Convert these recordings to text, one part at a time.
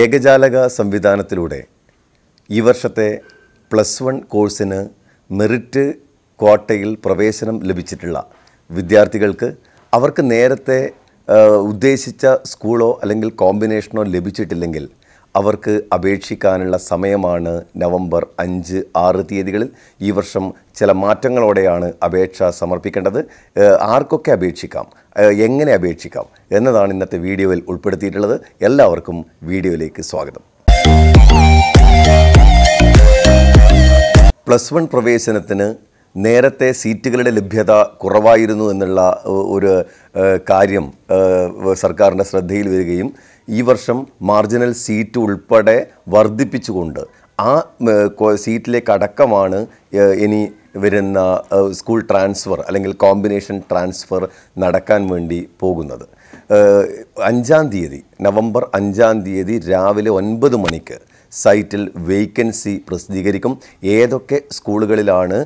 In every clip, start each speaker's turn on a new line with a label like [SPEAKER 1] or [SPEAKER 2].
[SPEAKER 1] ഏകജാലക സംവിധാനത്തിലൂടെ ഈ വർഷത്തെ പ്ലസ് വൺ കോഴ്സിന് മെറിറ്റ് കോട്ടയിൽ പ്രവേശനം ലഭിച്ചിട്ടുള്ള വിദ്യാർത്ഥികൾക്ക് അവർക്ക് നേരത്തെ ഉദ്ദേശിച്ച സ്കൂളോ അല്ലെങ്കിൽ കോമ്പിനേഷനോ ലഭിച്ചിട്ടില്ലെങ്കിൽ അവർക്ക് അപേക്ഷിക്കാനുള്ള സമയമാണ് നവംബർ അഞ്ച് ആറ് തീയതികളിൽ ഈ വർഷം ചില മാറ്റങ്ങളോടെയാണ് അപേക്ഷ സമർപ്പിക്കേണ്ടത് ആർക്കൊക്കെ അപേക്ഷിക്കാം എങ്ങനെ അപേക്ഷിക്കാം എന്നതാണ് ഇന്നത്തെ വീഡിയോയിൽ ഉൾപ്പെടുത്തിയിട്ടുള്ളത് എല്ലാവർക്കും വീഡിയോയിലേക്ക് സ്വാഗതം പ്ലസ് വൺ പ്രവേശനത്തിന് നേരത്തെ സീറ്റുകളുടെ ലഭ്യത കുറവായിരുന്നു എന്നുള്ള ഒരു കാര്യം സർക്കാരിൻ്റെ ശ്രദ്ധയിൽ വരികയും ഈ വർഷം മാർജിനൽ സീറ്റ് ഉൾപ്പെടെ വർദ്ധിപ്പിച്ചുകൊണ്ട് ആ സീറ്റിലേക്ക് അടക്കമാണ് ഇനി വരുന്ന സ്കൂൾ ട്രാൻസ്ഫർ അല്ലെങ്കിൽ കോമ്പിനേഷൻ ട്രാൻസ്ഫർ നടക്കാൻ വേണ്ടി പോകുന്നത് അഞ്ചാം തീയതി നവംബർ അഞ്ചാം തീയതി രാവിലെ ഒൻപത് മണിക്ക് സൈറ്റിൽ വേക്കൻസി പ്രസിദ്ധീകരിക്കും ഏതൊക്കെ സ്കൂളുകളിലാണ്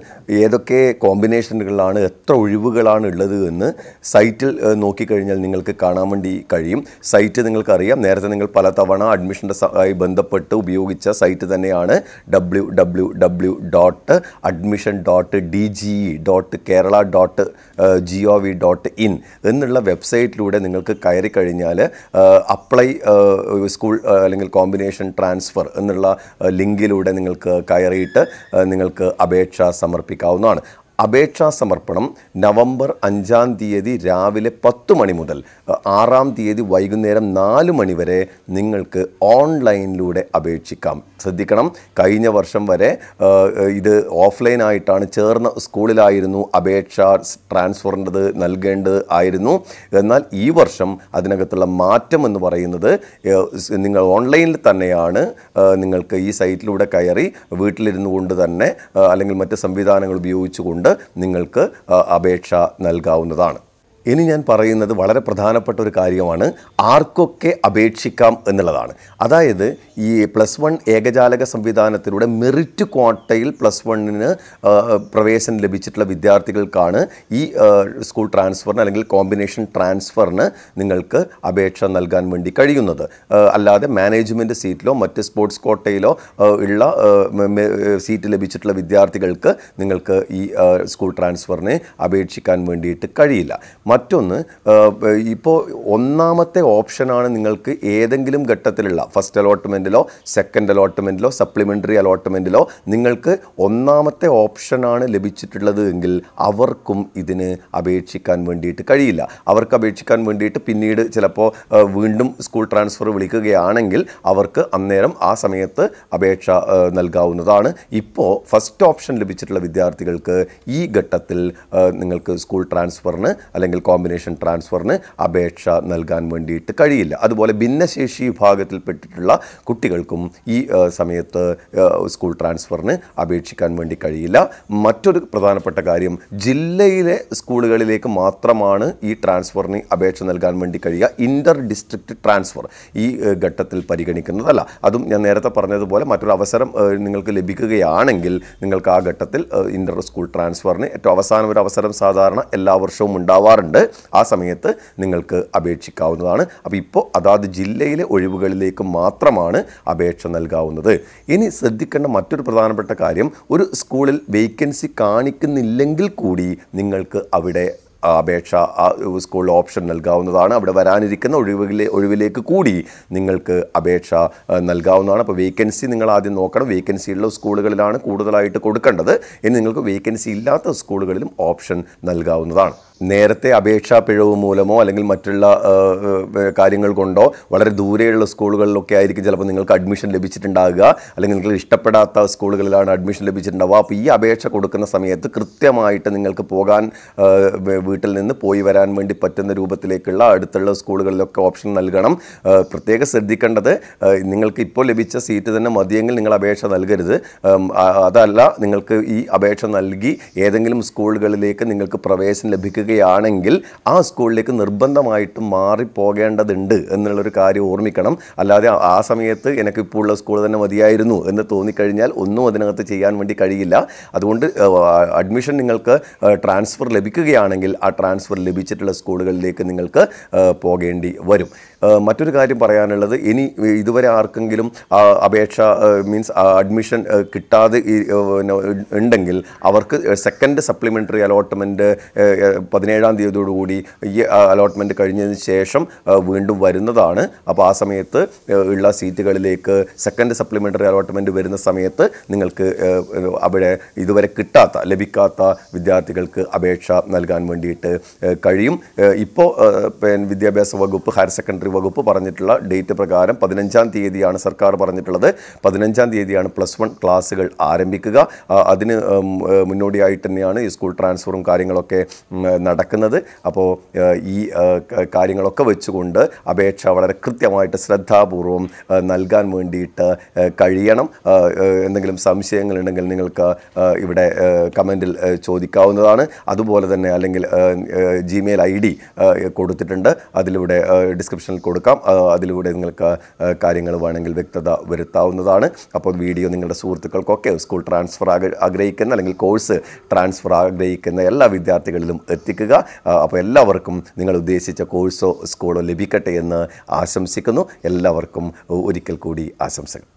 [SPEAKER 1] ഏതൊക്കെ കോമ്പിനേഷനുകളിലാണ് എത്ര ഒഴിവുകളാണ് ഉള്ളത് എന്ന് സൈറ്റിൽ നോക്കിക്കഴിഞ്ഞാൽ നിങ്ങൾക്ക് കാണാൻ വേണ്ടി കഴിയും സൈറ്റ് നിങ്ങൾക്കറിയാം നേരത്തെ നിങ്ങൾ പല തവണ അഡ്മിഷൻ്റെ ആയി ബന്ധപ്പെട്ട് ഉപയോഗിച്ച സൈറ്റ് തന്നെയാണ് W W W dot admission dot D G E dot Kerala dot G O V dot in എന്നുള്ള വെബ്സൈറ്റിലൂടെ നിങ്ങൾക്ക് കയറി കഴിഞ്ഞാൽ അപ്ലൈ സ്കൂൾ അല്ലെങ്കിൽ കോമ്പിനേഷൻ ട്രാൻസ്ഫർ എന്നുള്ള ലിങ്കിലൂടെ നിങ്ങൾക്ക് കയറിയിട്ട് നിങ്ങൾക്ക് അപേക്ഷ സമർപ്പിക്കാവുന്നതാണ് അപേക്ഷാ സമർപ്പണം നവംബർ അഞ്ചാം തീയതി രാവിലെ പത്ത് മണി മുതൽ ആറാം തീയതി വൈകുന്നേരം നാല് മണി വരെ നിങ്ങൾക്ക് ഓൺലൈനിലൂടെ അപേക്ഷിക്കാം ശ്രദ്ധിക്കണം കഴിഞ്ഞ വർഷം വരെ ഇത് ഓഫ്ലൈനായിട്ടാണ് ചേർന്ന സ്കൂളിലായിരുന്നു അപേക്ഷ ട്രാൻസ്ഫറിൻ്റെത് നൽകേണ്ടത് ആയിരുന്നു എന്നാൽ ഈ വർഷം അതിനകത്തുള്ള മാറ്റം എന്ന് പറയുന്നത് നിങ്ങൾ ഓൺലൈനിൽ തന്നെയാണ് നിങ്ങൾക്ക് ഈ സൈറ്റിലൂടെ കയറി വീട്ടിലിരുന്നു കൊണ്ട് തന്നെ അല്ലെങ്കിൽ മറ്റ് സംവിധാനങ്ങൾ ഉപയോഗിച്ചുകൊണ്ട് നിങ്ങൾക്ക് അപേക്ഷ നൽകാവുന്നതാണ് ഇനി ഞാൻ പറയുന്നത് വളരെ പ്രധാനപ്പെട്ട ഒരു കാര്യമാണ് ആർക്കൊക്കെ അപേക്ഷിക്കാം എന്നുള്ളതാണ് അതായത് ഈ പ്ലസ് വൺ ഏകജാലക സംവിധാനത്തിലൂടെ മെറിറ്റ് ക്വാട്ടയിൽ പ്ലസ് വണ്ണിന് പ്രവേശനം ലഭിച്ചിട്ടുള്ള വിദ്യാർത്ഥികൾക്കാണ് ഈ സ്കൂൾ ട്രാൻസ്ഫറിന് അല്ലെങ്കിൽ കോമ്പിനേഷൻ ട്രാൻസ്ഫറിന് നിങ്ങൾക്ക് അപേക്ഷ നൽകാൻ വേണ്ടി കഴിയുന്നത് അല്ലാതെ മാനേജ്മെൻറ്റ് സീറ്റിലോ മറ്റ് സ്പോർട്സ് ക്വാട്ടയിലോ ഉള്ള സീറ്റ് ലഭിച്ചിട്ടുള്ള വിദ്യാർത്ഥികൾക്ക് നിങ്ങൾക്ക് ഈ സ്കൂൾ ട്രാൻസ്ഫറിന് അപേക്ഷിക്കാൻ വേണ്ടിയിട്ട് കഴിയില്ല മറ്റൊന്ന് ഇപ്പോൾ ഒന്നാമത്തെ ഓപ്ഷനാണ് നിങ്ങൾക്ക് ഏതെങ്കിലും ഘട്ടത്തിലുള്ള ഫസ്റ്റ് അലോട്ട്മെൻറ്റിലോ സെക്കൻഡ് അലോട്ട്മെൻറ്റിലോ സപ്ലിമെൻ്ററി അലോട്ട്മെൻറ്റിലോ നിങ്ങൾക്ക് ഒന്നാമത്തെ ഓപ്ഷനാണ് ലഭിച്ചിട്ടുള്ളത് എങ്കിൽ അവർക്കും ഇതിന് അപേക്ഷിക്കാൻ വേണ്ടിയിട്ട് കഴിയില്ല അവർക്ക് അപേക്ഷിക്കാൻ വേണ്ടിയിട്ട് പിന്നീട് ചിലപ്പോൾ വീണ്ടും സ്കൂൾ ട്രാൻസ്ഫർ വിളിക്കുകയാണെങ്കിൽ അവർക്ക് അന്നേരം ആ സമയത്ത് അപേക്ഷ നൽകാവുന്നതാണ് ഇപ്പോൾ ഫസ്റ്റ് ഓപ്ഷൻ ലഭിച്ചിട്ടുള്ള വിദ്യാർത്ഥികൾക്ക് ഈ ഘട്ടത്തിൽ നിങ്ങൾക്ക് സ്കൂൾ ട്രാൻസ്ഫറിന് അല്ലെങ്കിൽ കോമ്പിനേഷൻ ട്രാൻസ്ഫറിന് അപേക്ഷ നൽകാൻ വേണ്ടിയിട്ട് കഴിയില്ല അതുപോലെ ഭിന്നശേഷി വിഭാഗത്തിൽപ്പെട്ടിട്ടുള്ള കുട്ടികൾക്കും ഈ സമയത്ത് സ്കൂൾ ട്രാൻസ്ഫറിന് അപേക്ഷിക്കാൻ വേണ്ടി കഴിയില്ല മറ്റൊരു പ്രധാനപ്പെട്ട കാര്യം ജില്ലയിലെ സ്കൂളുകളിലേക്ക് മാത്രമാണ് ഈ ട്രാൻസ്ഫറിന് അപേക്ഷ നൽകാൻ വേണ്ടി കഴിയുക ഇൻ്റർ ഡിസ്ട്രിക്റ്റ് ട്രാൻസ്ഫർ ഈ ഘട്ടത്തിൽ പരിഗണിക്കുന്നതല്ല അതും ഞാൻ നേരത്തെ പറഞ്ഞതുപോലെ മറ്റൊരു അവസരം നിങ്ങൾക്ക് ലഭിക്കുകയാണെങ്കിൽ നിങ്ങൾക്ക് ആ ഘട്ടത്തിൽ ഇൻ്റർ സ്കൂൾ ട്രാൻസ്ഫറിന് ഏറ്റവും അവസാനം ഒരു അവസരം സാധാരണ എല്ലാ വർഷവും ഉണ്ടാവാറുണ്ട് ഉണ്ട് ആ സമയത്ത് നിങ്ങൾക്ക് അപേക്ഷിക്കാവുന്നതാണ് അപ്പോൾ ഇപ്പോൾ അതാത് ജില്ലയിലെ ഒഴിവുകളിലേക്ക് മാത്രമാണ് അപേക്ഷ നൽകാവുന്നത് ഇനി ശ്രദ്ധിക്കേണ്ട മറ്റൊരു പ്രധാനപ്പെട്ട കാര്യം ഒരു സ്കൂളിൽ വേക്കൻസി കാണിക്കുന്നില്ലെങ്കിൽ കൂടി നിങ്ങൾക്ക് അവിടെ അപേക്ഷ ആ ഓപ്ഷൻ നൽകാവുന്നതാണ് അവിടെ വരാനിരിക്കുന്ന ഒഴിവിലെ ഒഴിവിലേക്ക് കൂടി നിങ്ങൾക്ക് അപേക്ഷ നൽകാവുന്നതാണ് അപ്പോൾ വേക്കൻസി നിങ്ങൾ ആദ്യം നോക്കണം വേക്കൻസി ഉള്ള സ്കൂളുകളിലാണ് കൂടുതലായിട്ട് കൊടുക്കേണ്ടത് ഇനി നിങ്ങൾക്ക് വേക്കൻസി ഇല്ലാത്ത സ്കൂളുകളിലും ഓപ്ഷൻ നൽകാവുന്നതാണ് നേരത്തെ അപേക്ഷാ പിഴവ് മൂലമോ അല്ലെങ്കിൽ മറ്റുള്ള കാര്യങ്ങൾ കൊണ്ടോ വളരെ ദൂരെയുള്ള സ്കൂളുകളിലൊക്കെ ആയിരിക്കും ചിലപ്പോൾ നിങ്ങൾക്ക് അഡ്മിഷൻ ലഭിച്ചിട്ടുണ്ടാകുക അല്ലെങ്കിൽ നിങ്ങൾക്ക് ഇഷ്ടപ്പെടാത്ത സ്കൂളുകളിലാണ് അഡ്മിഷൻ ലഭിച്ചിട്ടുണ്ടാവുക അപ്പോൾ ഈ അപേക്ഷ കൊടുക്കുന്ന സമയത്ത് കൃത്യമായിട്ട് നിങ്ങൾക്ക് പോകാൻ വീട്ടിൽ നിന്ന് പോയി വരാൻ വേണ്ടി പറ്റുന്ന രൂപത്തിലേക്കുള്ള അടുത്തുള്ള സ്കൂളുകളിലൊക്കെ ഓപ്ഷൻ നൽകണം പ്രത്യേകം ശ്രദ്ധിക്കേണ്ടത് നിങ്ങൾക്ക് ഇപ്പോൾ ലഭിച്ച സീറ്റ് തന്നെ മതിയെങ്കിൽ നിങ്ങൾ അപേക്ഷ നൽകരുത് അതല്ല നിങ്ങൾക്ക് ഈ അപേക്ഷ നൽകി ഏതെങ്കിലും സ്കൂളുകളിലേക്ക് നിങ്ങൾക്ക് പ്രവേശനം ലഭിക്കുക എടുക്കുകയാണെങ്കിൽ ആ സ്കൂളിലേക്ക് നിർബന്ധമായിട്ടും മാറിപ്പോകേണ്ടതുണ്ട് എന്നുള്ളൊരു കാര്യം ഓർമ്മിക്കണം അല്ലാതെ ആ സമയത്ത് എനിക്കിപ്പോൾ ഉള്ള സ്കൂൾ തന്നെ മതിയായിരുന്നു എന്ന് തോന്നിക്കഴിഞ്ഞാൽ ഒന്നും അതിനകത്ത് ചെയ്യാൻ വേണ്ടി കഴിയില്ല അതുകൊണ്ട് അഡ്മിഷൻ നിങ്ങൾക്ക് ട്രാൻസ്ഫർ ലഭിക്കുകയാണെങ്കിൽ ആ ട്രാൻസ്ഫർ ലഭിച്ചിട്ടുള്ള സ്കൂളുകളിലേക്ക് നിങ്ങൾക്ക് പോകേണ്ടി വരും മറ്റൊരു കാര്യം പറയാനുള്ളത് ഇനി ഇതുവരെ ആർക്കെങ്കിലും അപേക്ഷ മീൻസ് അഡ്മിഷൻ കിട്ടാതെ ഉണ്ടെങ്കിൽ അവർക്ക് സെക്കൻഡ് സപ്ലിമെൻ്ററി അലോട്ട്മെൻറ്റ് പതിനേഴാം തീയതിയോടുകൂടി ഈ അലോട്ട്മെൻറ്റ് കഴിഞ്ഞതിന് ശേഷം വീണ്ടും വരുന്നതാണ് അപ്പോൾ ആ സമയത്ത് ഉള്ള സീറ്റുകളിലേക്ക് സെക്കൻഡ് സപ്ലിമെൻ്ററി അലോട്ട്മെൻറ്റ് വരുന്ന സമയത്ത് നിങ്ങൾക്ക് അവിടെ ഇതുവരെ കിട്ടാത്ത ലഭിക്കാത്ത വിദ്യാർത്ഥികൾക്ക് അപേക്ഷ നൽകാൻ വേണ്ടിയിട്ട് കഴിയും ഇപ്പോൾ വിദ്യാഭ്യാസ വകുപ്പ് ഹയർ സെക്കൻഡറി വകുപ്പ് പറഞ്ഞിട്ടുള്ള ഡേറ്റ് പ്രകാരം പതിനഞ്ചാം തീയതിയാണ് സർക്കാർ പറഞ്ഞിട്ടുള്ളത് പതിനഞ്ചാം തീയതിയാണ് പ്ലസ് വൺ ക്ലാസ്സുകൾ ആരംഭിക്കുക അതിന് മുന്നോടിയായിട്ട് തന്നെയാണ് ഈ സ്കൂൾ ട്രാൻസ്ഫറും കാര്യങ്ങളൊക്കെ നടക്കുന്നത് അപ്പോൾ ഈ കാര്യങ്ങളൊക്കെ വെച്ചുകൊണ്ട് അപേക്ഷ വളരെ കൃത്യമായിട്ട് ശ്രദ്ധാപൂർവം നൽകാൻ വേണ്ടിയിട്ട് കഴിയണം എന്തെങ്കിലും സംശയങ്ങളുണ്ടെങ്കിൽ നിങ്ങൾക്ക് ഇവിടെ കമൻറ്റിൽ ചോദിക്കാവുന്നതാണ് അതുപോലെ തന്നെ അല്ലെങ്കിൽ ജിമെയിൽ ഐ ഡി കൊടുത്തിട്ടുണ്ട് അതിലൂടെ ഡിസ്ക്രിപ്ഷനിൽ കൊടുക്കാം അതിലൂടെ നിങ്ങൾക്ക് കാര്യങ്ങൾ വേണമെങ്കിൽ വ്യക്തത വരുത്താവുന്നതാണ് അപ്പോൾ വീഡിയോ നിങ്ങളുടെ സുഹൃത്തുക്കൾക്കൊക്കെ സ്കൂൾ ട്രാൻസ്ഫർ ആഗ്രഹിക്കുന്ന അല്ലെങ്കിൽ കോഴ്സ് ട്രാൻസ്ഫർ ആഗ്രഹിക്കുന്ന എല്ലാ വിദ്യാർത്ഥികളിലും എത്തിക്കുക അപ്പോൾ എല്ലാവർക്കും നിങ്ങൾ ഉദ്ദേശിച്ച കോഴ്സോ സ്കൂളോ ലഭിക്കട്ടെ എന്ന് ആശംസിക്കുന്നു എല്ലാവർക്കും ഒരിക്കൽ കൂടി ആശംസകൾ